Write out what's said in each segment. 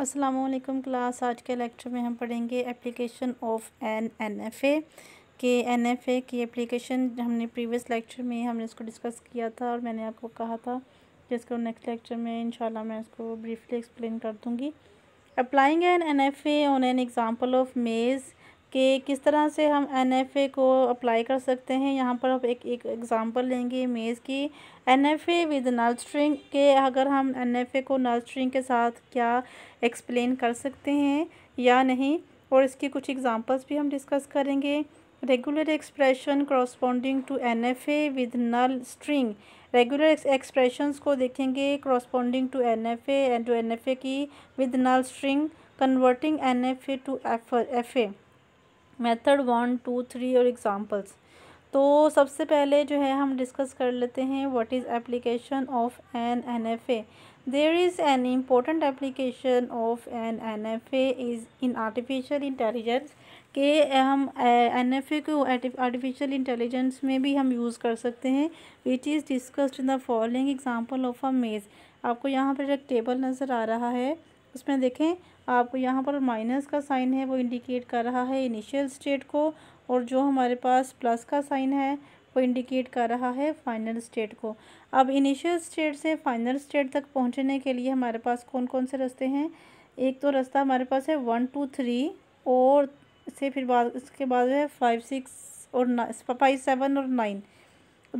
Aslam class आज के lecture में हम पढ़ेंगे application of an N F A के एन एफ ए की एप्लीकेशन हमने प्रीवियस लेक्चर में हमने इसको डिस्कस किया था और मैंने आपको कहा था जिसको नेक्स्ट लेक्चर में इंशाल्लाह मैं इसको ब्रीफली एक्सप्लेन कर दूँगी applying an N F A on an example of maze कि किस तरह से हम ए को अप्लाई कर सकते हैं यहाँ पर हम एक एक एग्ज़ाम्पल लेंगे मेज़ की N F A with null string के अगर हम ए को नल स्ट्रिंग के साथ क्या एक्सप्लेन कर सकते हैं या नहीं और इसकी कुछ एग्ज़ाम्पल्स भी हम डिस्कस करेंगे regular expression corresponding to N F A with null string regular expression को देखेंगे corresponding to N F A and to N F A की with null string converting N F A to F F A method one two three और examples तो सबसे पहले जो है हम डिस्कस कर लेते हैं what is application of an N F A there is an important application of an N F A is in artificial intelligence के हम एन एफ ए को आर्टिफिशियल इंटेलिजेंस में भी हम यूज़ कर सकते हैं which is discussed in the following example of a maze आपको यहाँ पर एक टेबल नज़र आ रहा है उसमें देखें आपको यहाँ पर माइनस का साइन है वो इंडिकेट कर रहा है इनिशियल स्टेट को और जो हमारे पास प्लस का साइन है वो इंडिकेट कर रहा है फाइनल स्टेट को अब इनिशियल स्टेट से फाइनल स्टेट तक पहुँचने के लिए हमारे पास कौन कौन से रास्ते हैं एक तो रास्ता हमारे पास है वन टू थ्री और से फिर बाद उसके बाद है फाइव सिक्स और फाइव सेवन और नाइन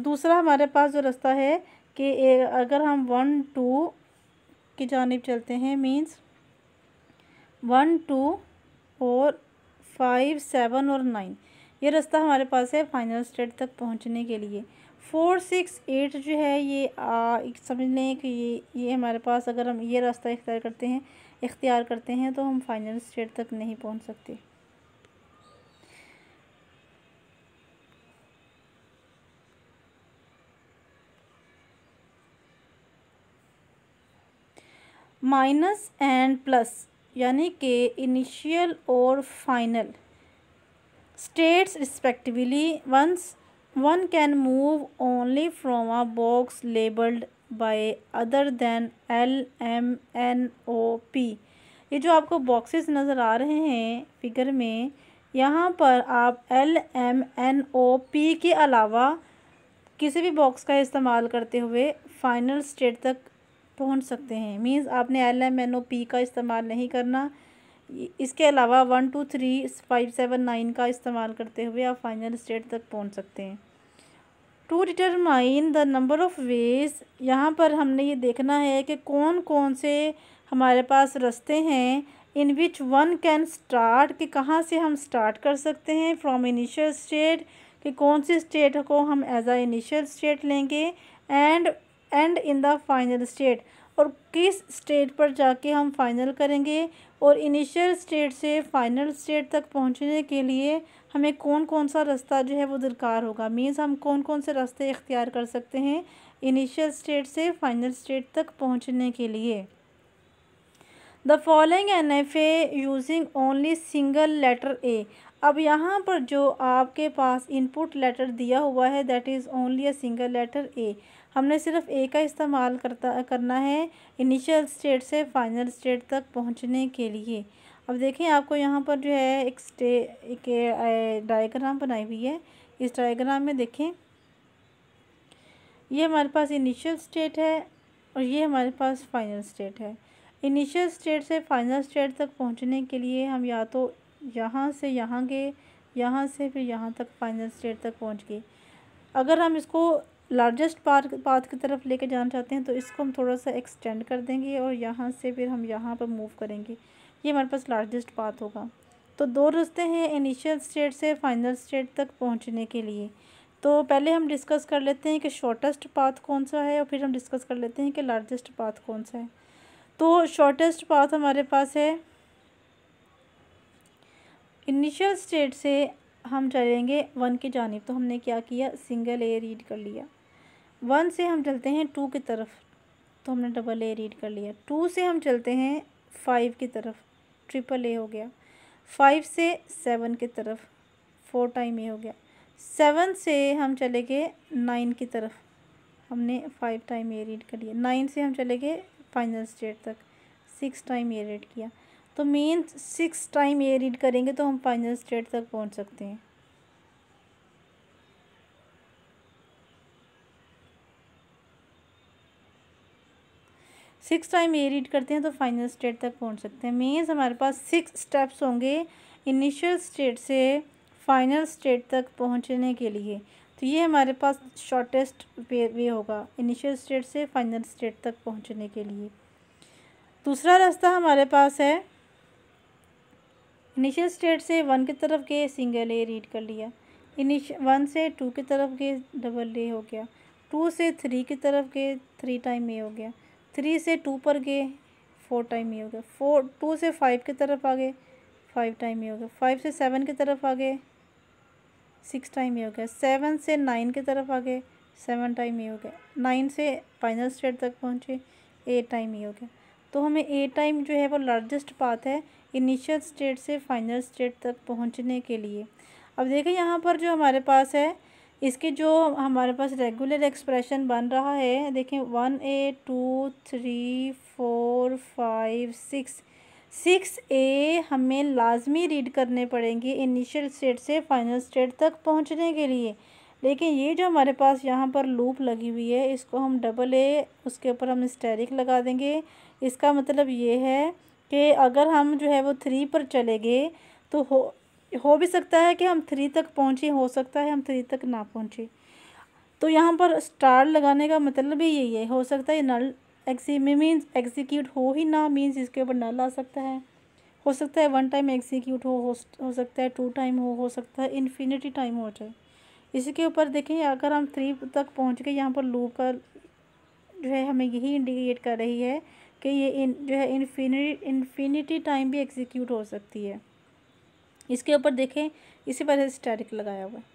दूसरा हमारे पास जो रास्ता है कि अगर हम वन टू की जानब चलते हैं means one two four five seven और नाइन ये रास्ता हमारे पास है फाइनल स्टेट तक पहुंचने के लिए फोर सिक्स एट जो है ये आ, समझ लें कि ये ये हमारे पास अगर हम ये रास्ता इख्तियार करते हैं इख्तियार करते हैं तो हम फाइनल स्टेट तक नहीं पहुंच सकते माइनस एंड प्लस यानी कि इनिशियल और final states respectively once one can move only from a box labelled by other than L M N O P ये जो आपको बॉक्सेस नज़र आ रहे हैं फिगर में यहाँ पर आप L M N O P के अलावा किसी भी बॉक्स का इस्तेमाल करते हुए फाइनल स्टेट तक पहुंच सकते हैं मींस आपने L M N O P का इस्तेमाल नहीं करना इसके अलावा one two three five seven nine का इस्तेमाल करते हुए आप फाइनल स्टेट तक पहुंच सकते हैं to determine the number of ways यहाँ पर हमने ये देखना है कि कौन कौन से हमारे पास रस्ते हैं in which one can start कि कहाँ से हम स्टार्ट कर सकते हैं फ्रॉम इनिशियल स्टेट कि कौन सी स्टेट को हम एज आ इनिशियल स्टेट लेंगे and end in the final state और किस स्टेट पर जाके हम फाइनल करेंगे और इनिशियल स्टेट से फाइनल स्टेट तक पहुंचने के लिए हमें कौन कौन सा रास्ता जो है वो दरकार होगा मीन्स हम कौन कौन से रास्ते इख्तियार कर सकते हैं इनिशियल स्टेट से फाइनल स्टेट तक पहुंचने के लिए the following N F A using only single letter A अब यहाँ पर जो आपके पास इनपुट लेटर दिया हुआ है that is only a single letter A हमने सिर्फ ए का इस्तेमाल करता करना है इनिशियल स्टेट से फाइनल स्टेट तक पहुंचने के लिए अब देखें आपको यहाँ पर जो है एक स्टे एक डायग्राम बनाई हुई है इस डायग्राम में देखें ये हमारे पास इनिशियल स्टेट है और ये हमारे पास फाइनल स्टेट है इनिशियल स्टेट से फाइनल स्टेट तक पहुंचने के लिए हम या तो यहाँ से यहाँ गए यहाँ से फिर यहाँ तक फाइनल स्टेट तक पहुँच गए अगर हम इसको लार्जेस्ट पार्क पाथ की तरफ लेके जाना चाहते हैं तो इसको हम थोड़ा सा एक्सटेंड कर देंगे और यहाँ से फिर हम यहाँ पर मूव करेंगे ये हमारे पास लार्जेस्ट पाथ होगा तो दो रस्ते हैं इनिशियल स्टेट से फाइनल स्टेट तक पहुँचने के लिए तो पहले हम डिस्कस कर लेते हैं कि शॉर्टेस्ट पाथ कौन सा है और फिर हम डिस्कस कर लेते हैं कि लार्जेस्ट पाथ कौन सा है तो शॉर्टेस्ट पाथ हमारे पास है इनिशियल स्टेट से हम चलेंगे वन की जानब तो हमने क्या किया सिंगल ए रीड कर लिया वन से हम चलते हैं टू की तरफ तो हमने डबल ए रीड कर लिया टू से हम चलते हैं फाइव की तरफ ट्रिपल ए हो गया फाइव से सेवन की तरफ फोर टाइम ए हो गया सेवन से हम चले गए नाइन की तरफ हमने फाइव टाइम ए रीड कर लिया नाइन से हम चले गए फाइनल स्टेट तक सिक्स टाइम ए रीड किया तो मेन सिक्स टाइम ए रीड करेंगे तो हम फाइनल स्टेट तक पहुंच सकते हैं सिक्स टाइम ए रीड करते हैं तो फाइनल स्टेट तक पहुंच सकते हैं मीन्स हमारे पास सिक्स स्टेप्स होंगे इनिशियल स्टेट से फाइनल स्टेट तक पहुंचने के लिए तो ये हमारे पास शॉर्टेस्ट वे वे होगा इनिशियल स्टेट से फाइनल स्टेट तक पहुंचने के लिए दूसरा रास्ता हमारे पास है इनिशियल स्टेट से वन की तरफ गए सिंगल ए रीड कर लिया इनिश वन से टू की तरफ गए डबल ए हो गया टू से थ्री की तरफ गए थ्री टाइम ए हो गया थ्री से टू पर गए फोर टाइम ये हो गया फोर टू से फाइव की तरफ आ गए फाइव टाइम ये हो गया फाइव से सेवन की तरफ आ गए सिक्स टाइम ये हो गया सेवन से नाइन की तरफ आ गए सेवन टाइम ये हो गया नाइन से फाइनल स्टेट तक पहुँचे एट टाइम ये हो गया तो हमें एट टाइम जो है वो लार्जेस्ट पाथ है इनिशियल स्टेट से फाइनल स्टेट तक पहुँचने के लिए अब देखिए यहाँ पर जो हमारे पास है इसके जो हमारे पास रेगुलर एक्सप्रेशन बन रहा है देखें one A two three four five six six A हमें लाजमी रीड करने पड़ेंगे इनिशियल स्टेट से फाइनल स्टेट तक पहुंचने के लिए लेकिन ये जो हमारे पास यहाँ पर लूप लगी हुई है इसको हम डबल ए उसके ऊपर हम स्टेरिक लगा देंगे इसका मतलब ये है कि अगर हम जो है वो थ्री पर चले गए तो हो हो भी सकता है कि हम थ्री तक पहुँचे हो सकता है हम थ्री तक ना पहुँचे तो यहाँ पर स्टार लगाने का मतलब ही यही है हो सकता है नल एक्सी मीन्स एग्जीक्यूट हो ही ना मीन्स इसके ऊपर नल आ सकता है हो सकता है वन टाइम एग्जीक्यूट हो हो सकता है टू टाइम हो हो सकता है इन्फिनिटी टाइम हो जाए इसी के ऊपर देखें अगर हम थ्री तक पहुँच के यहाँ पर लूप का जो है हमें यही इंडिकेट कर रही है कि ये इन जो है इन्फिनिटी इन्फिनिटी टाइम भी एग्जीक्यूट हो सकती है इसके ऊपर देखें इसी पर स्टैटिक लगाया हुआ है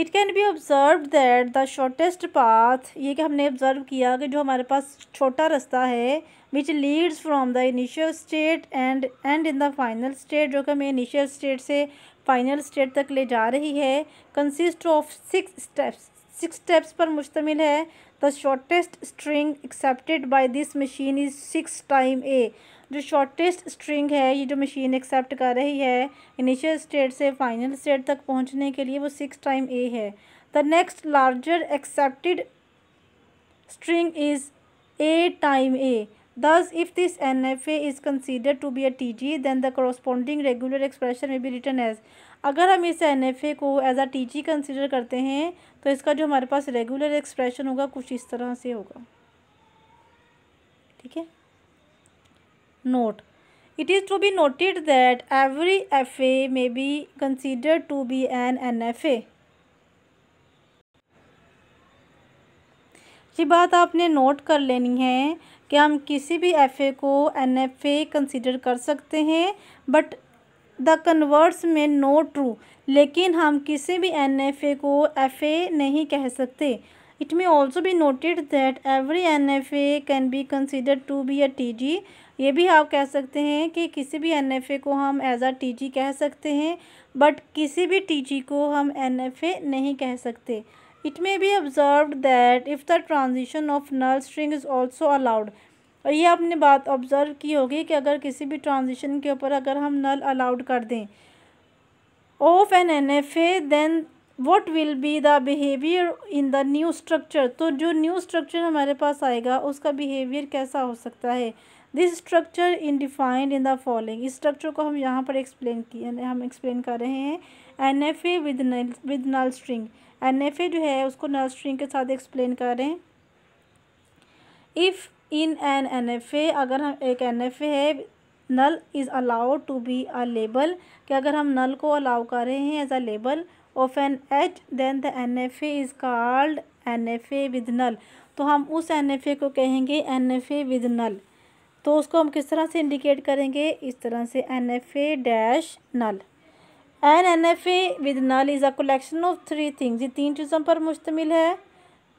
it can be observe that the shortest path ये कि हमने ऑब्जर्व किया कि जो हमारे पास छोटा रास्ता है which leads from the initial state and end in the final state जो कि हमें इनिशियल स्टेट से फाइनल स्टेट तक ले जा रही है consist of six steps six steps पर मुश्तमिल है the shortest string accepted by this machine is six time A जो शॉर्टेस्ट स्ट्रिंग है ये जो मशीन एक्सेप्ट कर रही है इनिशियल स्टेट से फाइनल स्टेट तक पहुंचने के लिए वो सिक्स टाइम ए है the next larger accepted string is a time a N F A is consider to be be T G then the corresponding regular expression may be return as अगर हम इस N F A को as a T G consider करते हैं तो इसका जो हमारे पास रेगुलर एक्सप्रेशन होगा कुछ इस तरह से होगा ठीक है note it is be noted that every F A may be consider to be an N F A ये बात आपने नोट कर लेनी है कि हम किसी भी एफ ए को एन एफ ए कंसिडर कर सकते हैं बट द कन्वर्ट्स में नो ट्रू लेकिन हम किसी भी एन एफ ए को एफ ए नहीं कह सकते it may also be noted that every N F A can be consider to be a T G ये भी आप कह सकते हैं कि किसी भी एन एफ ए को हम एज आ टी जी कह सकते हैं बट किसी भी टी जी को हम एन एफ ए नहीं कह सकते it may be observe that if the transition of null string is also allowed और ये आपने बात ऑब्ज़र्व की होगी कि अगर किसी भी ट्रांजिशन के ऊपर अगर हम नल अलाउड कर दें of an N F A then what will be the behaviour in the new structure तो जो न्यू स्ट्रक्चर हमारे पास आएगा उसका बिहेवियर कैसा हो सकता है this structure in defined in the following इस स्ट्रक्चर को हम यहाँ पर एक्सप्लेन किए हम एक्सप्लेन कर रहे हैं N F A with null with null string N F A जो है उसको नल स्ट्रिंग के साथ एक्सप्लेन कर रहे हैं if in an N F A अगर हम एक एन एफ ए है null is allowed to be a label कि अगर हम नल को अलाउ कर रहे हैं as a label of an edge then the N F A is called N F A with null तो हम उस एन एफ ए को कहेंगे N F A with null तो उसको हम किस तरह से इंडिकेट करेंगे इस तरह से N F A dash null an N F A with null is a collection of three things ये तीन चीज़ों पर मुश्तमिल है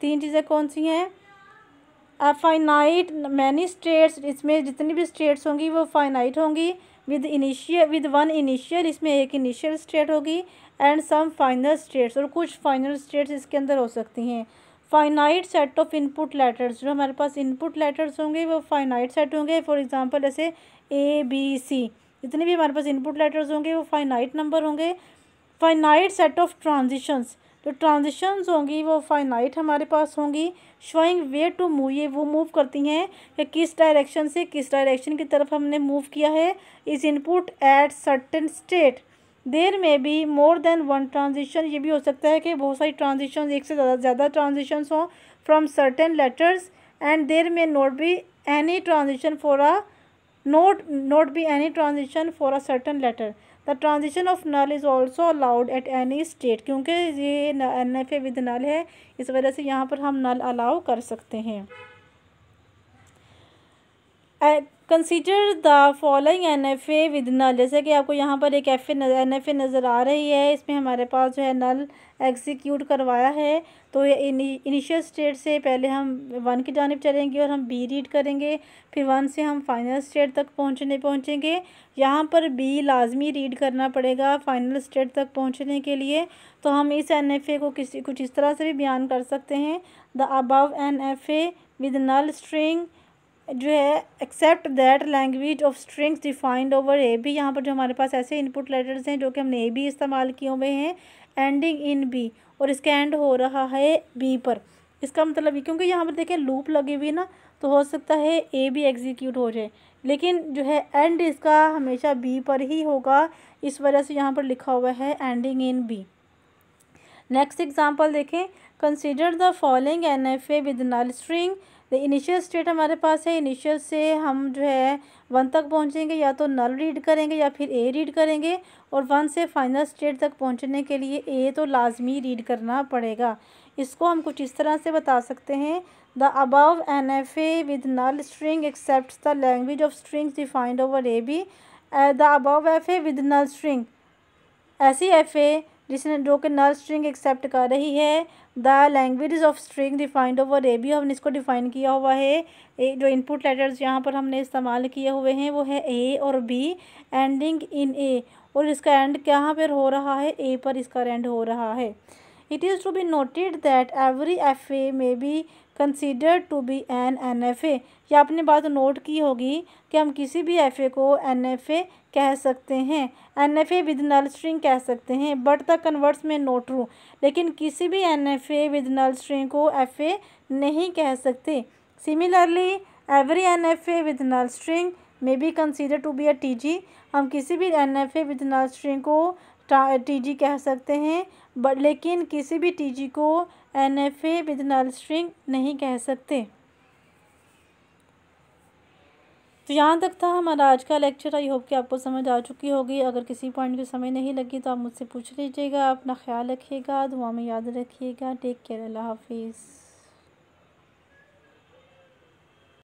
तीन चीज़ें कौन सी हैं फाइनाइट मैनी स्टेट्स इसमें जितनी भी स्टेट्स होंगी वो फाइनाइट होंगी with initial with one initial इसमें एक इनिशियल स्टेट होगी एंड सम फाइनल स्टेट्स और कुछ फाइनल स्टेट्स इसके अंदर हो सकती हैं finite set of input letters जो हमारे पास इनपुट लेटर्स होंगे वो फाइनाइट सेट होंगे फॉर एग्जांपल ऐसे ए बी सी जितने भी हमारे पास इनपुट लेटर्स होंगे वो फाइनाइट नंबर होंगे फाइनाइट सेट ऑफ ट्रांजिशंस जो ट्रांजिशंस होंगी वो फाइनाइट हमारे पास होंगी शोइंग वे टू मूव ये वो मूव करती हैं कि किस डायरेक्शन से किस डायरेक्शन की तरफ हमने मूव किया है is input at certain state there में भी मोर देन वन ट्रांजिशन ये भी हो सकता है कि बहुत सारी ट्रांजिशन एक से ज़्यादा ज़्यादा ट्रांजिशन हों from certain letters and there में not be any transition for a not not be any transition for a certain letter the transition of null is also allowed at any state क्योंकि ये N F A with null है इस वजह से यहाँ पर हम नल अलाउ कर सकते हैं consider the following N F A with null जैसे कि आपको यहाँ पर एक एफ एन एफ ए नज़र आ रही है इसमें हमारे पास जो है नल एग्जीक्यूट करवाया है तो इनिशियल स्टेट से पहले हम वन की जानब चलेंगे और हम बी रीड करेंगे फिर वन से हम फाइनल स्टेट तक पहुँचने पहुँचेंगे यहाँ पर बी लाजमी रीड करना पड़ेगा फाइनल स्टेट तक पहुँचने के लिए तो हम इस एन एफ ए को किसी कुछ इस तरह से भी बयान कर सकते हैं the above N F A with null string जो है accept that language of strings defined over A B यहाँ पर जो हमारे पास ऐसे इनपुट लेटर्स हैं जो कि हमने ए बी इस्तेमाल किए हुए हैं एंडिंग इन बी और इसका एंड हो रहा है बी पर इसका मतलब ये क्योंकि यहाँ पर देखें लूप लगी हुई ना तो हो सकता है ए बी एग्जीक्यूट हो जाए लेकिन जो है एंड इसका हमेशा बी पर ही होगा इस वजह से यहाँ पर लिखा हुआ है ending in B next example देखें consider the following N F A with null string the initial state हमारे पास है इनिशियल से हम जो है वन तक पहुँचेंगे या तो नल रीड करेंगे या फिर ए रीड करेंगे और वन से फाइनल स्टेट तक पहुँचने के लिए ए तो लाजमी रीड करना पड़ेगा इसको हम कुछ इस तरह से बता सकते हैं the above N F A with null string accept the language of strings defined over A B the above F A with null string ऐसी एफ ए जिसने जो कि नल स्ट्रिंग एक्सेप्ट कर रही है the language of string defined over A भी हमने इसको डिफाइन किया हुआ है ए जो इनपुट लेटर्स यहाँ पर हमने इस्तेमाल किए हुए हैं वो है ए और बी एंडिंग इन ए और इसका एंड कहाँ पर हो रहा है ए पर इसका एंड हो रहा है it is to be noted that every F A may be considered to be an N F A ये आपने बात नोट की होगी कि हम किसी भी एफ ए को एन एफ ए कह सकते हैं N F A with null string कह सकते हैं बट द कन्वर्ट्स में नोट रू लेकिन किसी भी N F A with null string को एफ ए नहीं कह सकते similarly every N F A with null string may be consider to be a TG हम किसी भी एन एफ ए विद नर्सरिंग को टीजी कह सकते हैं बट लेकिन किसी भी टीजी को एन एफ ए विद नर्सरिंग नहीं कह सकते तो यहाँ तक था हमारा आज का लेक्चर आई होप कि आपको समझ आ चुकी होगी अगर किसी पॉइंट की समय नहीं लगी तो आप मुझसे पूछ लीजिएगा अपना ख्याल रखिएगा दुआ में याद रखिएगा टेक केयर अल्लाह हाफिज़